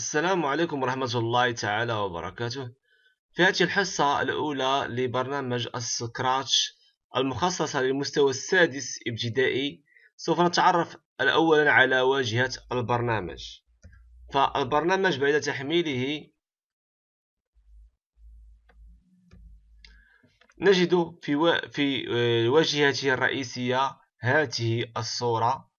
السلام عليكم ورحمة الله تعالى وبركاته في هذه الحصة الأولى لبرنامج السكراتش المخصصة للمستوى السادس ابتدائي سوف نتعرف الأولا على واجهة البرنامج فالبرنامج بعد تحميله نجد في و... في واجهته الرئيسية هذه الصورة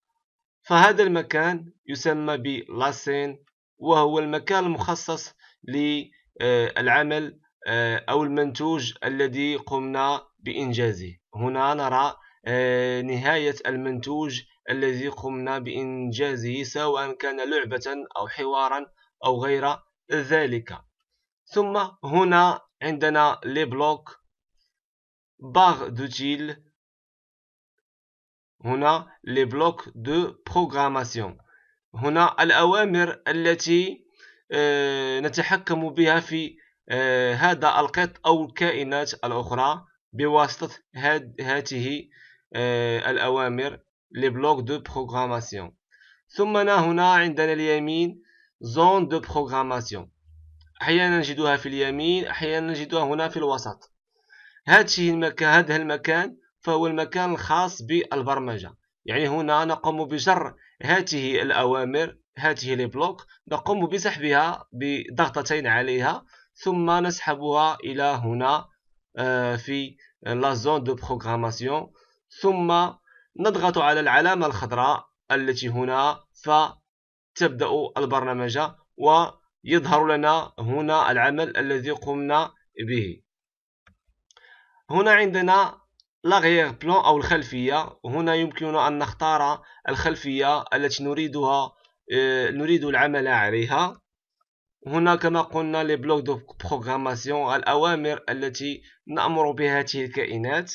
فهذا المكان يسمى بلاسين وهو المكان المخصص للعمل آه، أو المنتوج الذي قمنا بإنجازه هنا نرى آه، نهاية المنتوج الذي قمنا بإنجازه سواء كان لعبة أو حوارا أو غير ذلك ثم هنا عندنا لي بلوك باغ دوتيل هنا لي بلوك دو بروغراماسيون هنا الأوامر التي آه، نتحكم بها في آه، هذا القط أو الكائنات الأخرى بواسطة هاته آه، الأوامر لي بلوك دو بروغراماسيون ثم هنا عندنا اليمين زون دو بروغراماسيون أحيانا نجدها في اليمين أحيانا نجدها هنا في الوسط هذا المكان هذا المكان فهو المكان الخاص بالبرمجة يعني هنا نقوم بجر هذه الأوامر هذه لي بلوك نقوم بسحبها بضغطتين عليها ثم نسحبها إلى هنا آه، في لا زون دو بروغراماسيون ثم نضغط على العلامة الخضراء التي هنا فتبدأ البرنامج ويظهر لنا هنا العمل الذي قمنا به هنا عندنا لاغيير بلون أو الخلفية هنا يمكننا أن نختار الخلفية التي نريدها آه، نريد العمل عليها هنا كما قلنا لي بلوك دو بروغراماسيون الأوامر التي نأمر بها هذه الكائنات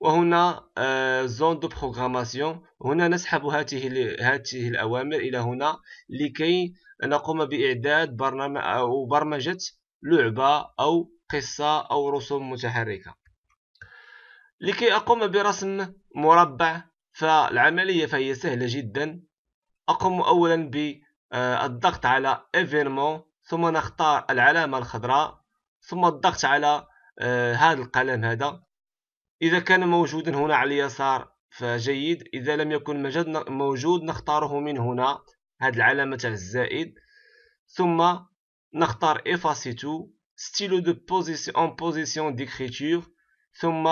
وهنا آه، زون دو بروغراماسيون هنا نسحب هذه هذه الأوامر إلى هنا لكي نقوم بإعداد برنامج أو برمجة لعبة أو قصة أو رسوم متحركة لكي أقوم برسم مربع فالعملية فهي سهلة جدا أقوم أولا بالضغط على Evermore ثم نختار العلامة الخضراء ثم الضغط على آه، هذا القلم هذا إذا كان موجودا هنا على اليسار فجيد إذا لم يكن موجود نختاره من هنا هذه العلامة الزائد ثم نختار effacer tout stylo de position en position d'écriture ثم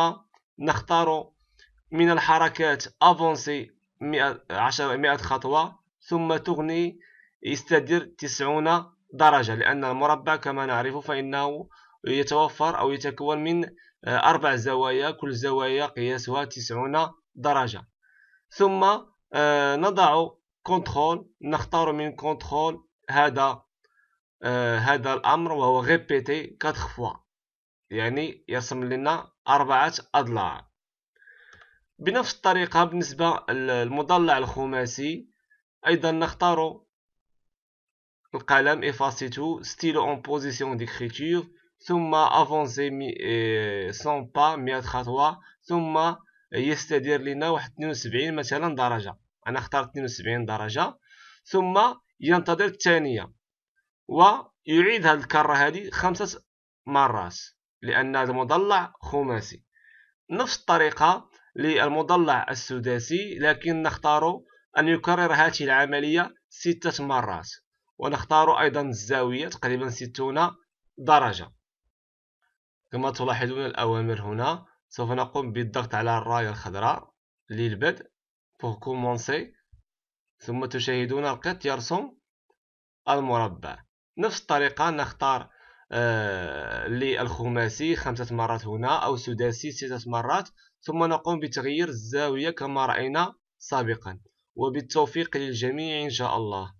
نختار من الحركات افونسي 10 100 خطوة ثم تغني يستدير 90 درجة لأن المربع كما نعرف فإنه يتوفر أو يتكون من آه، أربع زوايا كل زوايا قياسها 90 درجة ثم آه، نضع كنترول نختار من كنترول هذا آه، هذا الأمر وهو غيبيتي 4 فوا يعني يصل لنا أربعة أضلاع بنفس الطريقة بالنسبة للمضلع الخماسي أيضا نختار القلم إفاسيتو ستيلو اون بوزيسيون ديكريتور ثم افونسي سون با آه، مية خطوة ثم يستدير لنا واحد 72 مثلا درجة أنا اخترت 72 درجة ثم ينتظر الثانية ويعيد هاد الكرة هادي خمسة مرات لأن هذا المضلع خماسي نفس الطريقة للمضلع السداسي لكن نختار أن يكرر هذه العملية ستة مرات ونختار أيضا الزاوية تقريبا ستون درجة كما تلاحظون الأوامر هنا سوف نقوم بالضغط على الراية الخضراء للبدء ثم تشاهدون القط يرسم المربع نفس الطريقة نختار آه، للخماسي خمسة مرات هنا أو سداسي ستة مرات ثم نقوم بتغيير الزاوية كما رأينا سابقا وبالتوفيق للجميع إن شاء الله